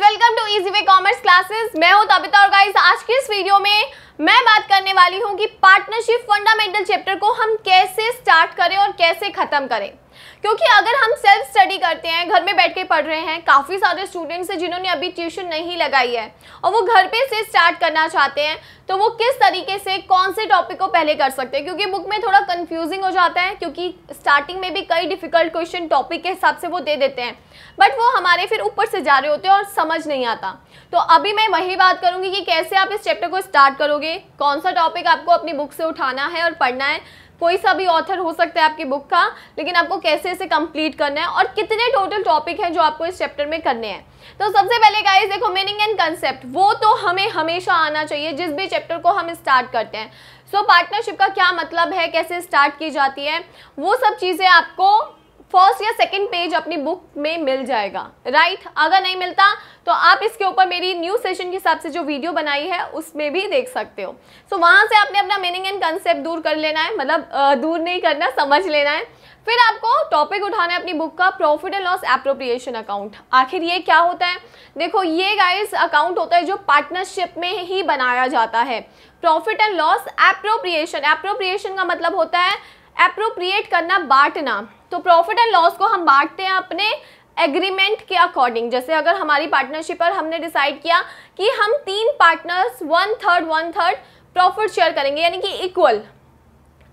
Welcome to easy way commerce classes मैं हूं तबिता और गाइस आज की इस वीडियो में मैं बात करने वाली हूं कि पार्टनरशिप फंडामेंटल चैप्टर को हम कैसे स्टार्ट करें और कैसे खत्म करें क्योंकि अगर हम सेल्फ स्टडी करते हैं घर में बैठ के पढ़ रहे हैं काफ़ी सारे स्टूडेंट्स हैं जिन्होंने अभी ट्यूशन नहीं लगाई है और वो घर पे से स्टार्ट करना चाहते हैं तो वो किस तरीके से कौन से टॉपिक को पहले कर सकते हैं क्योंकि बुक में थोड़ा कन्फ्यूजिंग हो जाता है क्योंकि स्टार्टिंग में भी कई डिफ़िकल्ट क्वेश्चन टॉपिक के हिसाब से वो दे देते हैं बट वो हमारे फिर ऊपर से जा रहे होते हैं और समझ नहीं आता तो अभी मैं वही बात करूँगी कि कैसे आप इस चैप्टर को स्टार्ट करोगे कौन सा टॉपिक आपको अपनी बुक से उठाना है और पढ़ना है कोई सा भी ऑथर हो सकता है आपकी बुक का लेकिन आपको कैसे इसे कंप्लीट करना है और कितने टोटल टॉपिक हैं जो आपको इस चैप्टर में करने हैं तो सबसे पहले गाइस देखो मीनिंग एंड कंसेप्ट वो तो हमें हमेशा आना चाहिए जिस भी चैप्टर को हम स्टार्ट करते हैं सो so, पार्टनरशिप का क्या मतलब है कैसे स्टार्ट की जाती है वो सब चीज़ें आपको फर्स्ट या सेकंड पेज अपनी बुक में मिल जाएगा राइट right? अगर नहीं मिलता तो आप इसके ऊपर मेरी न्यू सेशन के हिसाब से जो वीडियो बनाई है उसमें भी देख सकते हो सो so, वहाँ से आपने अपना मीनिंग एंड कंसेप्ट दूर कर लेना है मतलब दूर नहीं करना समझ लेना है फिर आपको टॉपिक उठाना है अपनी बुक का profit and loss appropriation account आखिर ये क्या होता है देखो ये गाइस अकाउंट होता है जो पार्टनरशिप में ही बनाया जाता है profit and loss appropriation appropriation का मतलब होता है अप्रोप्रिएट करना बांटना तो प्रॉफिट एंड लॉस को हम बांटते हैं अपने एग्रीमेंट के अकॉर्डिंग जैसे अगर हमारी पार्टनरशिप पर हमने डिसाइड किया कि हम तीन partners one third one third profit share करेंगे यानी कि इक्वल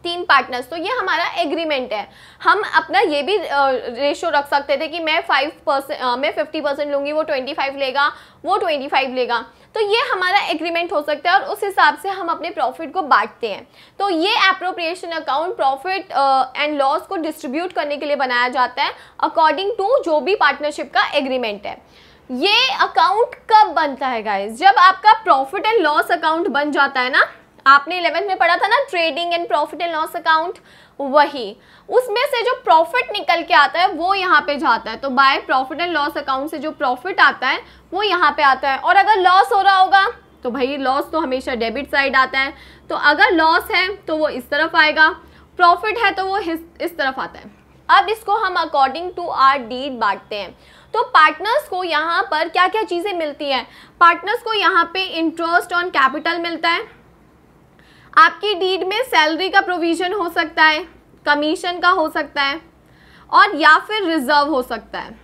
तीन पार्टनर्स तो ये हमारा एग्रीमेंट है हम अपना ये भी रेशो रख सकते थे कि मैं फाइव परसेंट मैं फिफ्टी परसेंट लूँगी वो ट्वेंटी फाइव लेगा वो ट्वेंटी फाइव लेगा तो ये हमारा एग्रीमेंट हो सकता है और उस हिसाब से हम अपने प्रॉफिट को बांटते हैं तो ये appropriation account profit and loss को डिस्ट्रीब्यूट करने के लिए बनाया जाता है अकॉर्डिंग टू जो भी पार्टनरशिप का एग्रीमेंट है ये अकाउंट कब बनता है गाइज जब आपका प्रॉफिट एंड लॉस अकाउंट बन जाता है ना आपने इलेवेंथ में पढ़ा था ना trading and profit and loss account वही उसमें से जो प्रॉफिट निकल के आता है वो यहाँ पे जाता है तो by profit and loss account से जो प्रॉफिट आता है वो यहाँ पे आता है और अगर लॉस हो रहा होगा तो भाई लॉस तो हमेशा डेबिट साइड आता है तो अगर लॉस है तो वो इस तरफ आएगा प्रॉफिट है तो वो इस तरफ आता है अब इसको हम अकॉर्डिंग टू आर डीड बांटते हैं तो पार्टनर्स को यहाँ पर क्या क्या चीज़ें मिलती हैं पार्टनर्स को यहाँ पे इंटरेस्ट ऑन कैपिटल मिलता है आपकी डीड में सैलरी का प्रोविजन हो सकता है कमीशन का हो सकता है और या फिर रिजर्व हो सकता है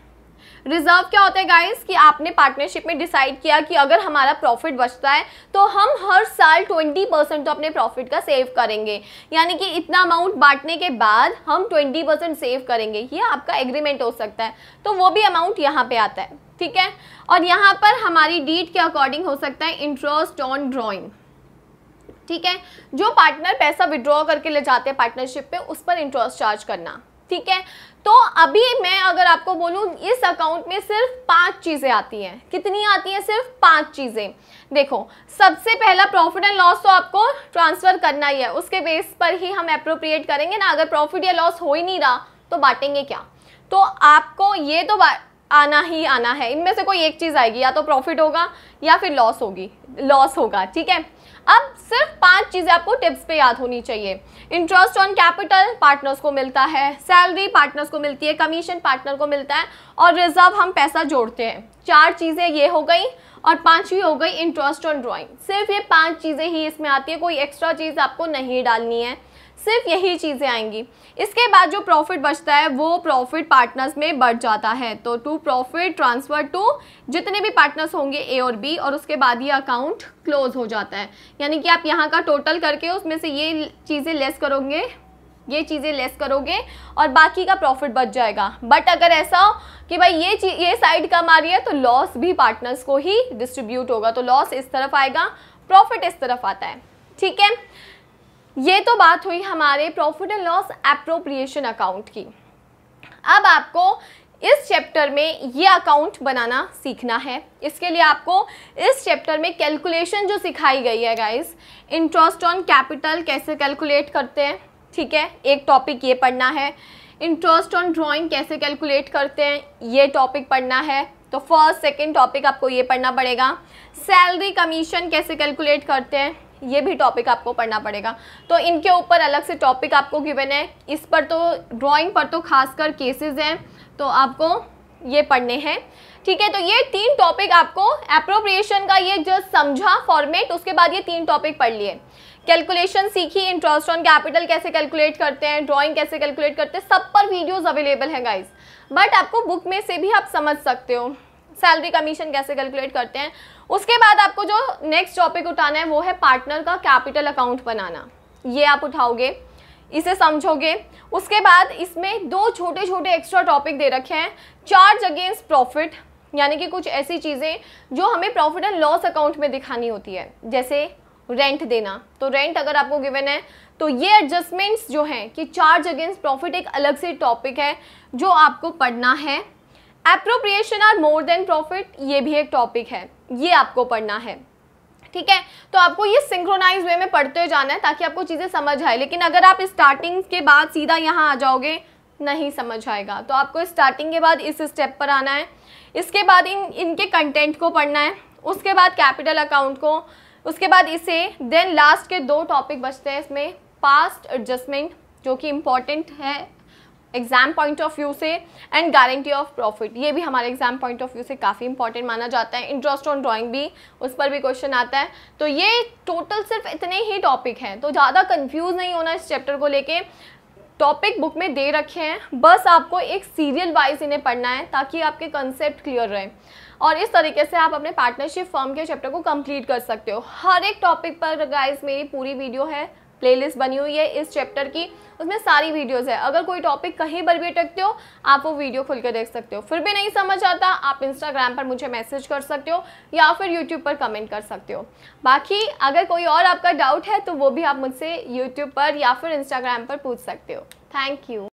रिजर्व क्या होता है गाइस कि आपने पार्टनरशिप में डिसाइड किया कि अगर हमारा प्रॉफिट बचता है तो हम हर साल 20 परसेंट तो अपने प्रॉफिट का सेव करेंगे यानी कि इतना अमाउंट बांटने के बाद हम 20 परसेंट सेव करेंगे ये आपका एग्रीमेंट हो सकता है तो वो भी अमाउंट यहाँ पे आता है ठीक है और यहाँ पर हमारी डीट के अकॉर्डिंग हो सकता है इंटरेस्ट ऑन ड्रॉइंग ठीक है जो पार्टनर पैसा विड्रॉ करके ले जाते हैं पार्टनरशिप पे उस पर इंटरेस्ट चार्ज करना ठीक है तो अभी मैं अगर आपको बोलूं इस अकाउंट में सिर्फ पांच चीज़ें आती हैं कितनी आती हैं सिर्फ पांच चीज़ें देखो सबसे पहला प्रॉफिट एंड लॉस तो आपको ट्रांसफ़र करना ही है उसके बेस पर ही हम अप्रोप्रिएट करेंगे ना अगर प्रॉफिट या लॉस हो ही नहीं रहा तो बांटेंगे क्या तो आपको ये तो आना ही आना है इनमें से कोई एक चीज़ आएगी या तो प्रॉफिट होगा या फिर लॉस होगी लॉस होगा ठीक है अब सिर्फ पांच चीज़ें आपको टिप्स पे याद होनी चाहिए इंटरेस्ट ऑन कैपिटल पार्टनर्स को मिलता है सैलरी पार्टनर्स को मिलती है कमीशन पार्टनर को मिलता है और रिजर्व हम पैसा जोड़ते हैं चार चीज़ें ये हो गई और पांचवी हो गई इंटरेस्ट ऑन ड्राइंग सिर्फ ये पांच चीज़ें ही इसमें आती है कोई एक्स्ट्रा चीज़ आपको नहीं डालनी है सिर्फ यही चीज़ें आएंगी इसके बाद जो प्रॉफिट बचता है वो प्रॉफिट पार्टनर्स में बढ़ जाता है तो टू प्रॉफिट ट्रांसफ़र टू जितने भी पार्टनर्स होंगे ए और बी और उसके बाद ये अकाउंट क्लोज हो जाता है यानी कि आप यहाँ का टोटल करके उसमें से ये चीज़ें लेस करोगे ये चीज़ें लेस करोगे और बाकी का प्रॉफिट बच जाएगा बट अगर ऐसा हो कि भाई ये ये साइड कम आ रही है तो लॉस भी पार्टनर्स को ही डिस्ट्रीब्यूट होगा तो लॉस इस तरफ आएगा प्रॉफिट इस तरफ आता है ठीक है ये तो बात हुई हमारे profit and loss appropriation account की अब आपको इस चैप्टर में ये अकाउंट बनाना सीखना है इसके लिए आपको इस चैप्टर में कैलकुलेशन जो सिखाई गई है गाइस इंटरेस्ट ऑन कैपिटल कैसे कैलकुलेट करते हैं ठीक है एक टॉपिक ये पढ़ना है इंटरेस्ट ऑन ड्राइंग कैसे कैलकुलेट करते हैं ये टॉपिक पढ़ना है तो फर्स्ट सेकंड टॉपिक आपको ये पढ़ना पड़ेगा सैलरी कमीशन कैसे कैलकुलेट करते हैं ये भी टॉपिक आपको पढ़ना पड़ेगा तो इनके ऊपर अलग से टॉपिक आपको गिवन है इस पर तो ड्राइंग पर तो खासकर केसेस हैं तो आपको ये पढ़ने हैं ठीक है तो ये तीन टॉपिक आपको अप्रोप्रिएशन का ये जस्ट समझा फॉर्मेट उसके बाद ये तीन टॉपिक पढ़ लिए कैलकुलेशन सीखी इंटरेस्ट ऑन कैपिटल कैसे कैलकुलेट करते हैं ड्राइंग कैसे कैलकुलेट करते हैं सब पर वीडियोस अवेलेबल हैं गाइस बट आपको बुक में से भी आप समझ सकते हो सैलरी कमीशन कैसे कैलकुलेट करते हैं उसके बाद आपको जो नेक्स्ट टॉपिक उठाना है वो है पार्टनर का कैपिटल अकाउंट बनाना ये आप उठाओगे इसे समझोगे उसके बाद इसमें दो छोटे छोटे एक्स्ट्रा टॉपिक दे रखे हैं चार्ज अगेंस्ट प्रॉफिट यानी कि कुछ ऐसी चीज़ें जो हमें प्रॉफिट एंड लॉस अकाउंट में दिखानी होती है जैसे रेंट देना तो रेंट अगर आपको गिवन है तो ये एडजस्टमेंट्स जो हैं कि चार्ज अगेंस्ट प्रॉफिट एक अलग से टॉपिक है जो आपको पढ़ना है appropriation are more than profit ये भी एक टॉपिक है ये आपको पढ़ना है ठीक है तो आपको ये सिंक्रोनाइज वे में पढ़ते जाना है ताकि आपको चीज़ें समझ आए लेकिन अगर आप स्टार्टिंग के बाद सीधा यहाँ आ जाओगे नहीं समझ आएगा तो आपको स्टार्टिंग के बाद इस स्टेप पर आना है इसके बाद इन इनके कंटेंट को पढ़ना है उसके बाद कैपिटल अकाउंट को उसके बाद इसे देन लास्ट के दो टॉपिक बचते हैं इसमें पास्ट एडजस्टमेंट जो कि इम्पॉर्टेंट है एग्ज़ाम पॉइंट ऑफ व्यू से एंड गारंटी ऑफ प्रॉफिट ये भी हमारे एग्ज़ाम पॉइंट ऑफ व्यू से काफ़ी इंपॉर्टेंट माना जाता है इंटरेस्ट ऑन ड्राइंग भी उस पर भी क्वेश्चन आता है तो ये टोटल सिर्फ इतने ही टॉपिक हैं तो ज़्यादा कन्फ्यूज़ नहीं होना इस चैप्टर को लेके टॉपिक बुक में दे रखे हैं बस आपको एक सीरियल वाइज इन्हें पढ़ना है ताकि आपके कंसेप्ट क्लियर रहे और इस तरीके से आप अपने पार्टनरशिप फॉर्म के चैप्टर को कंप्लीट कर सकते हो हर एक टॉपिक पर गाइस मेरी पूरी वीडियो है प्लेलिस्ट बनी हुई है इस चैप्टर की उसमें सारी वीडियोस है अगर कोई टॉपिक कहीं पर भी अटकते हो आप वो वीडियो खुल देख सकते हो फिर भी नहीं समझ आता आप इंस्टाग्राम पर मुझे मैसेज कर सकते हो या फिर यूट्यूब पर कमेंट कर सकते हो बाकी अगर कोई और आपका डाउट है तो वो भी आप मुझसे यूट्यूब पर या फिर इंस्टाग्राम पर पूछ सकते हो थैंक यू